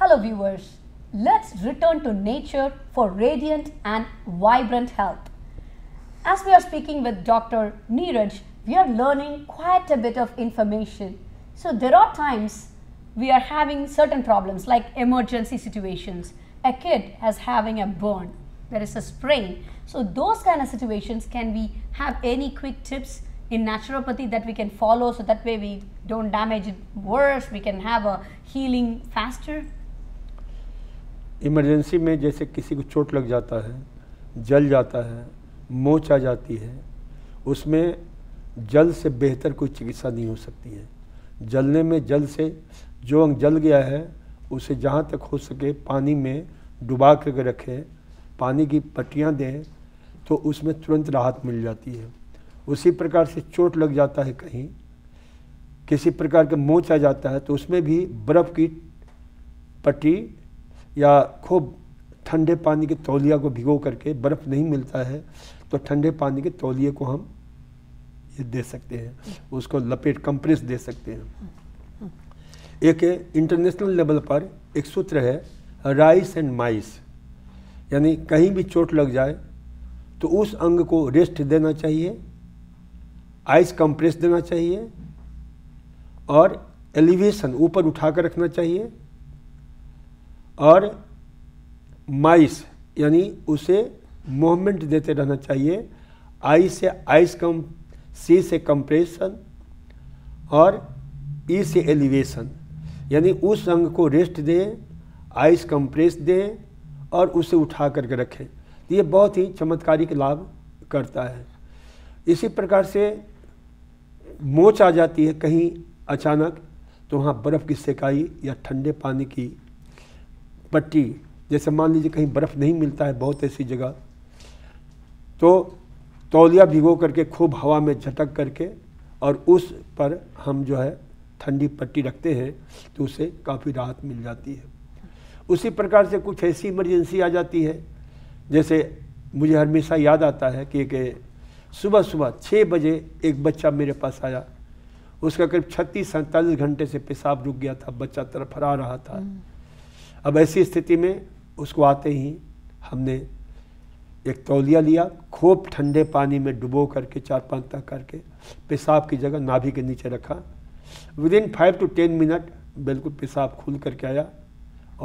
Hello viewers, let's return to nature for radiant and vibrant health. As we are speaking with Dr. Neeraj, we are learning quite a bit of information. So there are times we are having certain problems like emergency situations. A kid is having a burn, there is a sprain. So those kind of situations, can we have any quick tips in naturopathy that we can follow so that way we don't damage it worse, we can have a healing faster? Emergency में जैसे किसी को चोट लग जाता है जल जाता है मोच आ जाती है उसमें जल से बेहतर कोई चिकित्सा नहीं हो सकती है जलने में जल से जो अंग जल गया है उसे जहाँ तक हो सके पानी में डुबा के रखें पानी की पट्टियाँ दें तो उसमें तुरंत राहत मिल जाती है उसी प्रकार से चोट लग जाता है कहीं किसी प्रकार का मोच आ जाता है तो उसमें भी बर्फ़ की पट्टी या खूब ठंडे पानी के तौलिया को भिगो करके बर्फ़ नहीं मिलता है तो ठंडे पानी के तौलिए को हम ये दे सकते हैं उसको लपेट कंप्रेस दे सकते हैं एक इंटरनेशनल लेवल पर एक सूत्र है राइस एंड माइस यानी कहीं भी चोट लग जाए तो उस अंग को रेस्ट देना चाहिए आइस कंप्रेस देना चाहिए और एलिवेशन ऊपर उठा कर रखना चाहिए और माइस यानी उसे मूवमेंट देते रहना चाहिए आई से आइस कम सी से कंप्रेशन और ई से एलिवेशन यानी उस अंग को रेस्ट दें आइस कंप्रेस दें और उसे उठा करके रखें तो ये बहुत ही चमत्कारिक लाभ करता है इसी प्रकार से मोच आ जाती है कहीं अचानक तो वहाँ बर्फ़ की सेकाई या ठंडे पानी की पट्टी जैसे मान लीजिए कहीं बर्फ़ नहीं मिलता है बहुत ऐसी जगह तो तौलिया भिगो करके खूब हवा में झटक करके और उस पर हम जो है ठंडी पट्टी रखते हैं तो उसे काफ़ी राहत मिल जाती है उसी प्रकार से कुछ ऐसी इमरजेंसी आ जाती है जैसे मुझे हमेशा याद आता है कि सुबह सुबह छः बजे एक बच्चा मेरे पास आया उसका करीब छत्तीस सैंतालीस घंटे से पेशाब रुक गया था बच्चा तरफ रहा था हम्म। अब ऐसी स्थिति में उसको आते ही हमने एक तौलिया लिया खूब ठंडे पानी में डुबो करके चार पाँच तक करके पेशाब की जगह नाभि के नीचे रखा within five to ten minute बिल्कुल पेशाब खुल करके आया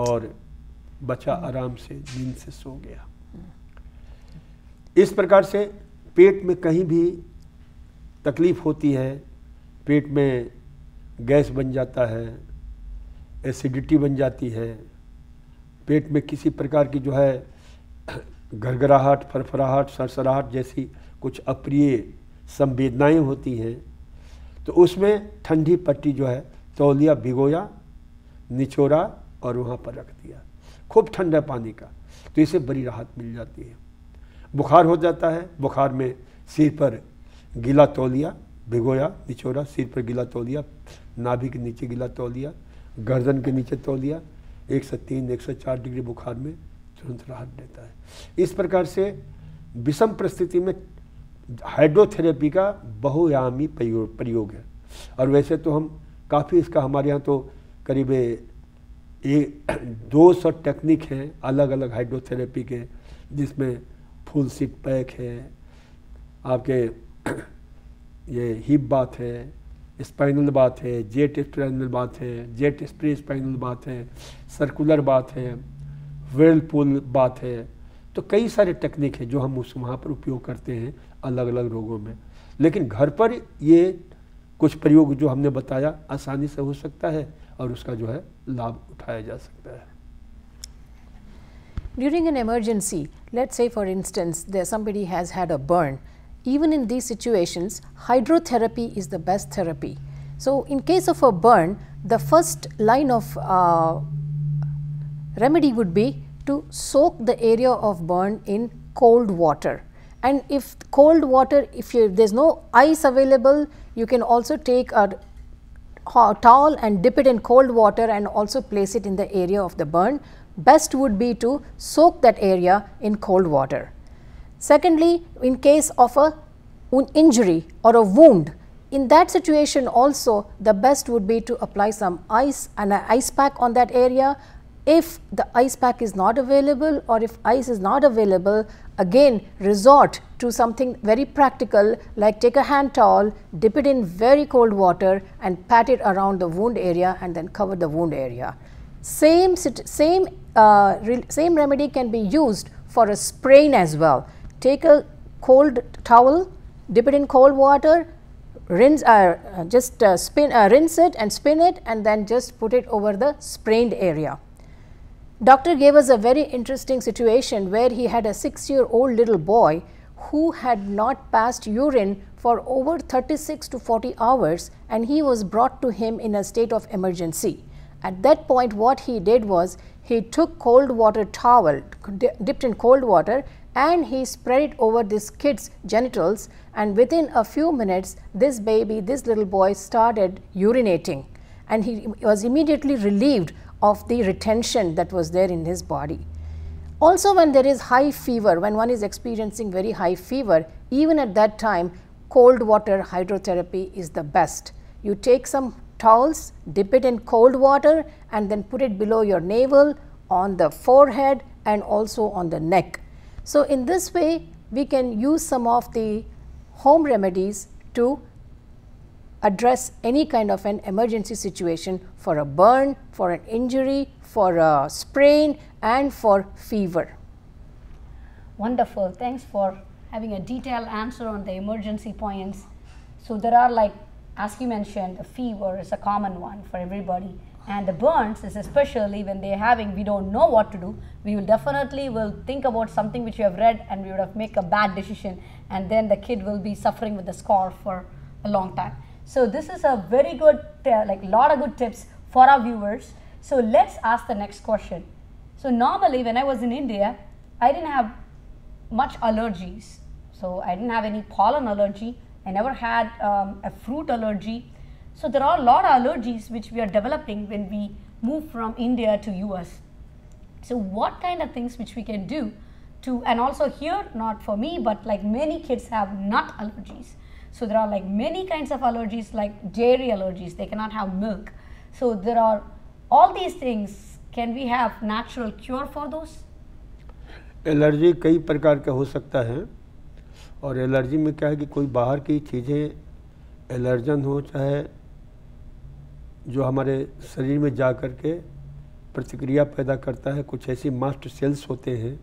और बच्चा आराम से नींद से सो गया इस प्रकार से पेट में कहीं भी तकलीफ़ होती है पेट में गैस बन जाता है एसिडिटी बन जाती है पेट में किसी प्रकार की जो है घरघराहट फरफराहट सरसराहट जैसी कुछ अप्रिय संवेदनाएं होती हैं तो उसमें ठंडी पट्टी जो है तौलिया भिगोया निचोड़ा और वहाँ पर रख दिया खूब ठंडा पानी का तो इसे बड़ी राहत मिल जाती है बुखार हो जाता है बुखार में सिर पर गीला तौलिया भिगोया निचोड़ा सिर पर गीला तौलिया नाभि के नीचे गीला तौलिया गर्दन के नीचे तौलिया एक सौ तीन एक सौ चार डिग्री बुखार में तुरंत राहत देता है इस प्रकार से विषम परिस्थिति में हाइड्रोथेरेपी का बहुयामी प्रयोग है और वैसे तो हम काफ़ी इसका हमारे यहाँ तो करीब एक दो सौ टेक्निक हैं अलग अलग हाइड्रोथेरेपी के जिसमें फुल सीट पैक है आपके ये हिप बाथ है स्पाइनल बात है जेट स्पाइनल बात है जेट स्प्रे स्पाइनल बात है सर्कुलर बात है वर्लपुल बात है तो कई सारे टेक्निक हैं जो हम उस वहाँ पर उपयोग करते हैं अलग अलग रोगों में लेकिन घर पर ये कुछ प्रयोग जो हमने बताया आसानी से हो सकता है और उसका जो है लाभ उठाया जा सकता है during an emergency, let say for instance there somebody has had a burn Even in these situations, hydrotherapy is the best therapy. So, in case of a burn, the first line of uh, remedy would be to soak the area of burn in cold water. And if cold water, if you, there's no ice available, you can also take a towel and dip it in cold water and also place it in the area of the burn. Best would be to soak that area in cold water. Secondly, in case of a injury or a wound, in that situation also the best would be to apply some ice and an ice pack on that area. If the ice pack is not available or if ice is not available, again resort to something very practical like take a hand towel, dip it in very cold water and pat it around the wound area and then cover the wound area. Same, same, uh, same remedy can be used for a sprain as well take a cold towel, dip it in cold water, rinse, uh, uh, just uh, spin, uh, rinse it and spin it and then just put it over the sprained area. Doctor gave us a very interesting situation where he had a six year old little boy who had not passed urine for over 36 to 40 hours and he was brought to him in a state of emergency. At that point what he did was he took cold water towel dipped in cold water and he spread it over this kid's genitals and within a few minutes this baby this little boy started urinating and he was immediately relieved of the retention that was there in his body also when there is high fever when one is experiencing very high fever even at that time cold water hydrotherapy is the best you take some towels dip it in cold water and then put it below your navel on the forehead and also on the neck so, in this way we can use some of the home remedies to address any kind of an emergency situation for a burn, for an injury, for a sprain and for fever. Wonderful. Thanks for having a detailed answer on the emergency points. So there are like as you mentioned, fever is a common one for everybody and the burns is especially when they're having we don't know what to do we will definitely will think about something which we have read and we would have make a bad decision and then the kid will be suffering with the scar for a long time so this is a very good like uh, like lot of good tips for our viewers so let's ask the next question so normally when i was in india i didn't have much allergies so i didn't have any pollen allergy i never had um, a fruit allergy so there are a lot of allergies which we are developing when we move from India to US. So what kind of things which we can do to and also here not for me but like many kids have nut allergies. So there are like many kinds of allergies like dairy allergies they cannot have milk. So there are all these things can we have natural cure for those? Allergy कई प्रकार का हो सकता है और allergy में क्या है कि कोई बाहर की चीज़ें एलर्जन हो चाहे जो हमारे शरीर में जा कर के प्रतिक्रिया पैदा करता है कुछ ऐसी मास्ट सेल्स होते हैं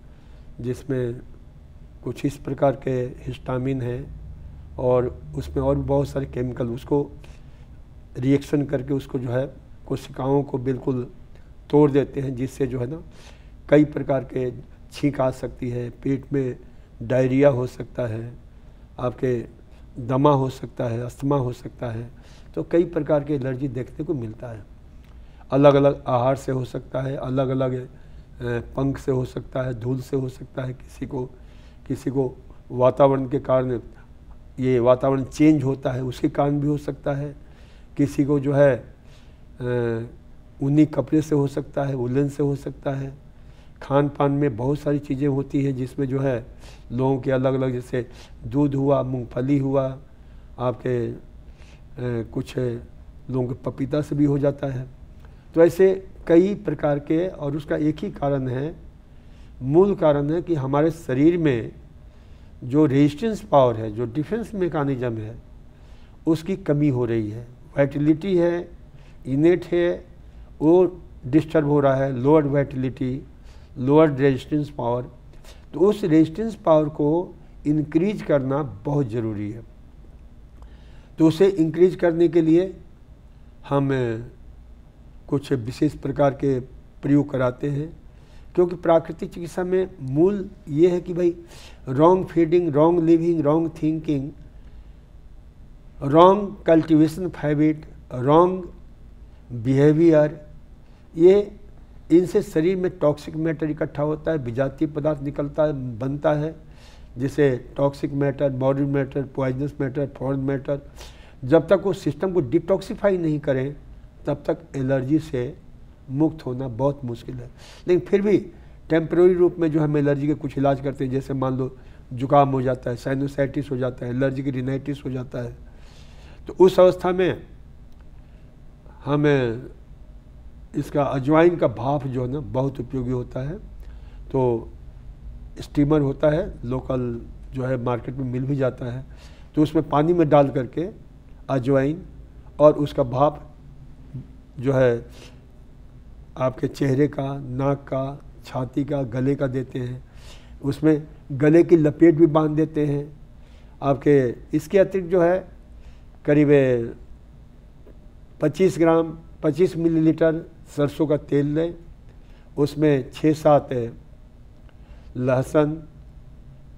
जिसमें कुछ इस प्रकार के हिस्टामिन हैं और उसमें और भी बहुत सारे केमिकल उसको रिएक्शन करके उसको जो है कोशिकाओं को बिल्कुल तोड़ देते हैं जिससे जो है ना कई प्रकार के छींक आ सकती है पेट में डायरिया हो सकता है आपके दमा हो सकता है अस्थमा हो सकता है तो कई प्रकार के एलर्जी देखने को मिलता है अलग अलग आहार से हो सकता है अलग अलग पंख से हो सकता है धूल से हो सकता है किसी को किसी को वातावरण के कारण ये वातावरण चेंज होता है उसके कारण भी हो सकता है किसी को जो है ऊनी कपड़े से हो सकता है उलन से हो सकता है खान पान में बहुत सारी चीज़ें होती हैं जिसमें जो है लोगों के अलग अलग जैसे दूध हुआ मूंगफली हुआ आपके कुछ लोग पपीता से भी हो जाता है तो ऐसे कई प्रकार के और उसका एक ही कारण है मूल कारण है कि हमारे शरीर में जो रेजिस्टेंस पावर है जो डिफेंस मेकानिज़म है उसकी कमी हो रही है वाइटिलिटी है इनेट है वो डिस्टर्ब हो रहा है lower vitality lower resistance power तो उस रेजिस्टेंस पावर को इंक्रीज करना बहुत ज़रूरी है तो उसे इंक्रीज करने के लिए हम कुछ विशेष प्रकार के प्रयोग कराते हैं क्योंकि प्राकृतिक चिकित्सा में मूल ये है कि भाई wrong feeding wrong living wrong thinking wrong cultivation फैबिट हैबिट रॉन्ग बिहेवियर ये इनसे शरीर में टॉक्सिक मैटर इकट्ठा होता है विजातीय पदार्थ निकलता है बनता है जिसे toxic matter body matter poisonous matter foreign matter जब तक वो सिस्टम को डिटॉक्सीफाई नहीं करें तब तक एलर्जी से मुक्त होना बहुत मुश्किल है लेकिन फिर भी टेम्प्रोरी रूप में जो हम एलर्जी के कुछ इलाज करते हैं जैसे मान लो जुकाम हो जाता है साइनोसाइटिस हो जाता है एलर्जी की रिनाइटिस हो जाता है तो उस अवस्था में हमें इसका अजवाइन का भाप जो है ना बहुत उपयोगी होता है तो स्टीमर होता है लोकल जो है मार्केट में मिल भी जाता है तो उसमें पानी में डाल करके अजवाइन और उसका भाप जो है आपके चेहरे का नाक का छाती का गले का देते हैं उसमें गले की लपेट भी बांध देते हैं आपके इसके अतिरिक्त जो है करीब 25 ग्राम 25 मिलीलीटर सरसों का तेल लें उसमें छः सात लहसुन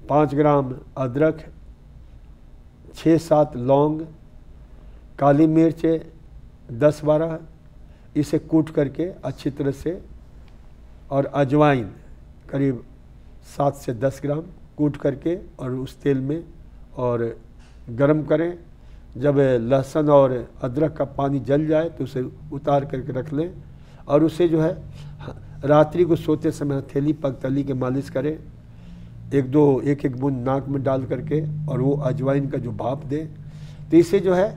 पाँच ग्राम अदरक छः सात लौंग काली मिर्च दस बारह इसे कूट करके अच्छी तरह से और अजवाइन करीब सात से दस ग्राम कूट करके और उस तेल में और गरम करें जब लहसुन और अदरक का पानी जल जाए तो उसे उतार करके रख लें और उसे जो है रात्रि को सोते समय हथेली तली के मालिश करें एक दो एक एक बूंद नाक में डाल करके और वो अजवाइन का जो भाप दे तो इससे जो है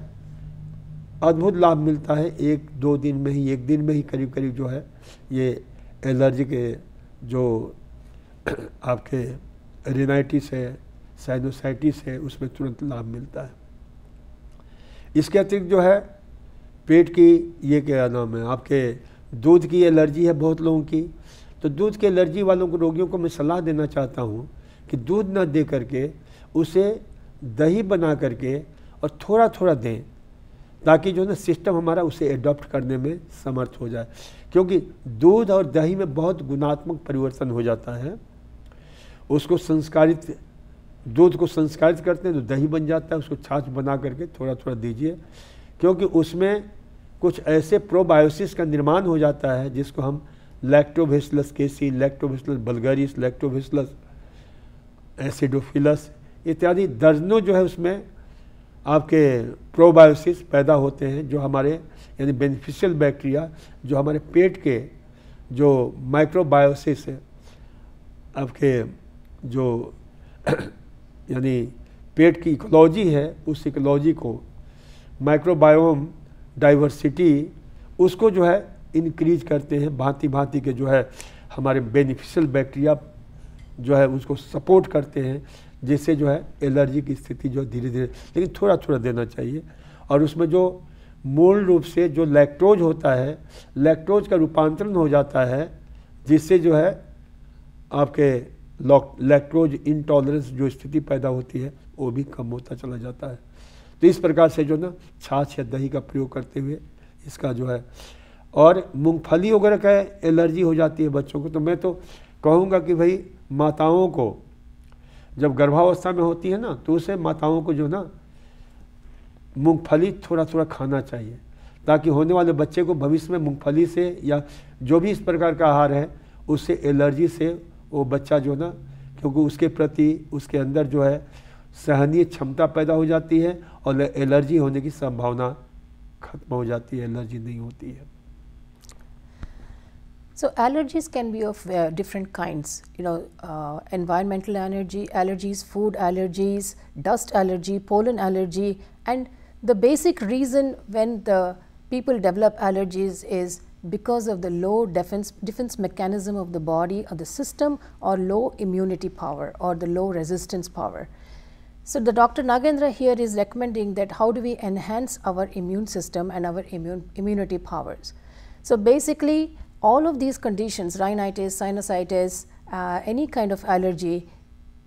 अद्भुत लाभ मिलता है एक दो दिन में ही एक दिन में ही करीब करीब जो है ये एलर्जी के जो आपके रिनाइटिस है साइनोसाइटिस है उसमें तुरंत लाभ मिलता है इसके अतिरिक्त जो है पेट की ये क्या नाम है आपके दूध की एलर्जी है बहुत लोगों की तो दूध की एलर्जी वालों को रोगियों को मैं सलाह देना चाहता हूँ कि दूध ना दे करके उसे दही बना करके और थोड़ा थोड़ा दें ताकि जो ना सिस्टम हमारा उसे एडॉप्ट करने में समर्थ हो जाए क्योंकि दूध और दही में बहुत गुणात्मक परिवर्तन हो जाता है उसको संस्कारित दूध को संस्कारित करते हैं तो दही बन जाता है उसको छाछ बना करके थोड़ा थोड़ा दीजिए क्योंकि उसमें कुछ ऐसे प्रोबायोसिस का निर्माण हो जाता है जिसको हम लैक्टोवेस्लस केसी लैक्टोवेस्लस बल्गरिस लैक्टोवेस्लस एसिडोफिलस इत्यादि दर्जनों जो है उसमें आपके प्रोबायोसिस पैदा होते हैं जो हमारे यानी बेनिफिशियल बैक्टीरिया जो हमारे पेट के जो माइक्रोबायोसिस है आपके जो यानी पेट की इकोलॉजी है उस इकोलॉजी को माइक्रोबायोम डाइवर्सिटी उसको जो है इनक्रीज करते हैं भांति भांति के जो है हमारे बेनिफिशियल बैक्टीरिया जो है उसको सपोर्ट करते हैं जिससे जो है एलर्जी की स्थिति जो धीरे धीरे लेकिन थोड़ा थोड़ा देना चाहिए और उसमें जो मूल रूप से जो लैक्टोज होता है लैक्टोज का रूपांतरण हो जाता है जिससे जो है आपके लैक्टोज इंटॉलरेंस जो स्थिति पैदा होती है वो भी कम होता चला जाता है तो इस प्रकार से जो ना छाछ या दही का प्रयोग करते हुए इसका जो है और मूँगफली वगैरह का एलर्जी हो जाती है बच्चों को तो मैं तो कहूँगा कि भाई माताओं को जब गर्भावस्था में होती है ना तो उसे माताओं को जो ना मूँगफली थोड़ा थोड़ा खाना चाहिए ताकि होने वाले बच्चे को भविष्य में मूँगफली से या जो भी इस प्रकार का आहार है उससे एलर्जी से वो बच्चा जो ना क्योंकि उसके प्रति उसके अंदर जो है सहनीय क्षमता पैदा हो जाती है और एलर्जी होने की संभावना खत्म हो जाती है एलर्जी नहीं होती है so allergies can be of different kind environmental allergy allergies food allergies dust allergy pollen allergy and the basic reason when the people develop allergies is because of the low defence defence mechanism of the body of the system और low immunity power और the low resistance power So the Dr. Nagendra here is recommending that how do we enhance our immune system and our immune immunity powers. So basically all of these conditions, rhinitis, sinusitis, uh, any kind of allergy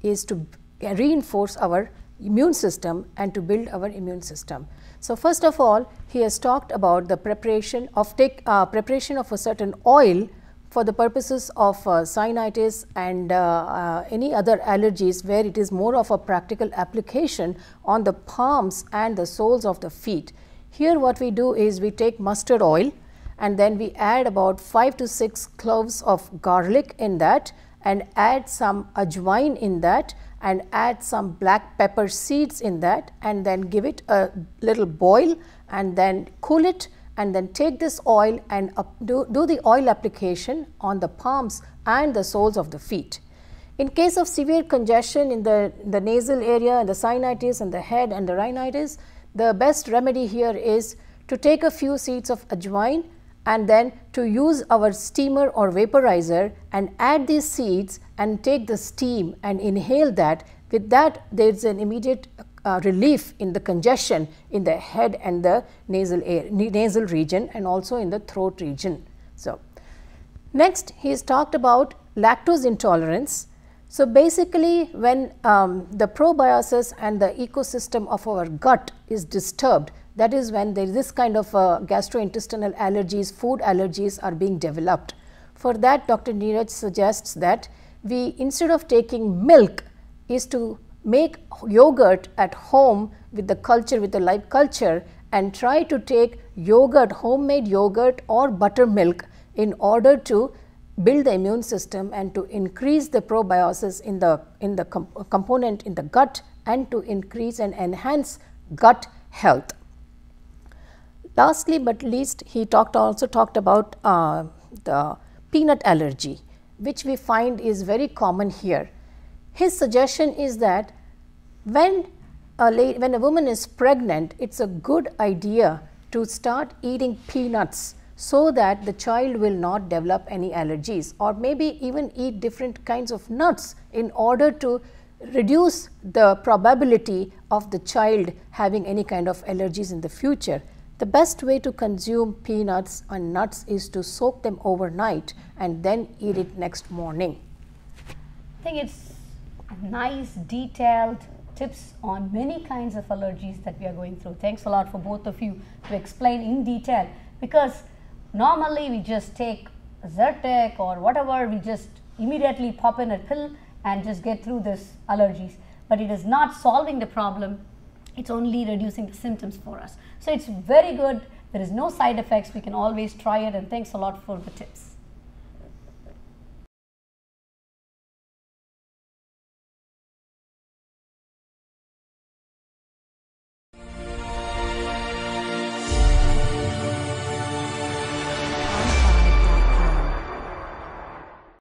is to reinforce our immune system and to build our immune system. So first of all, he has talked about the preparation of take uh, preparation of a certain oil for the purposes of uh, sinusitis and uh, uh, any other allergies where it is more of a practical application on the palms and the soles of the feet. Here what we do is we take mustard oil and then we add about 5 to 6 cloves of garlic in that and add some ajwain in that and add some black pepper seeds in that and then give it a little boil and then cool it and then take this oil and do, do the oil application on the palms and the soles of the feet. In case of severe congestion in the, the nasal area and the sinusitis and the head and the rhinitis, the best remedy here is to take a few seeds of ajwain and then to use our steamer or vaporizer and add these seeds and take the steam and inhale that. With that, there is an immediate uh, relief in the congestion in the head and the nasal, air, nasal region and also in the throat region. So, next he has talked about lactose intolerance. So, basically when um, the probiosis and the ecosystem of our gut is disturbed that is when there is this kind of uh, gastrointestinal allergies, food allergies are being developed. For that Dr. Neeraj suggests that we instead of taking milk is to make yogurt at home with the culture, with the live culture and try to take yogurt, homemade yogurt or buttermilk in order to build the immune system and to increase the probiosis in the, in the component in the gut and to increase and enhance gut health. Lastly, but least he talked also talked about uh, the peanut allergy which we find is very common here. His suggestion is that when a, lady, when a woman is pregnant, it's a good idea to start eating peanuts so that the child will not develop any allergies or maybe even eat different kinds of nuts in order to reduce the probability of the child having any kind of allergies in the future. The best way to consume peanuts and nuts is to soak them overnight and then eat it next morning. I think it's nice, detailed tips on many kinds of allergies that we are going through. Thanks a lot for both of you to explain in detail because normally we just take Zyrtec or whatever, we just immediately pop in a pill and just get through this allergies. But it is not solving the problem, it's only reducing the symptoms for us. So it's very good, there is no side effects, we can always try it and thanks a lot for the tips.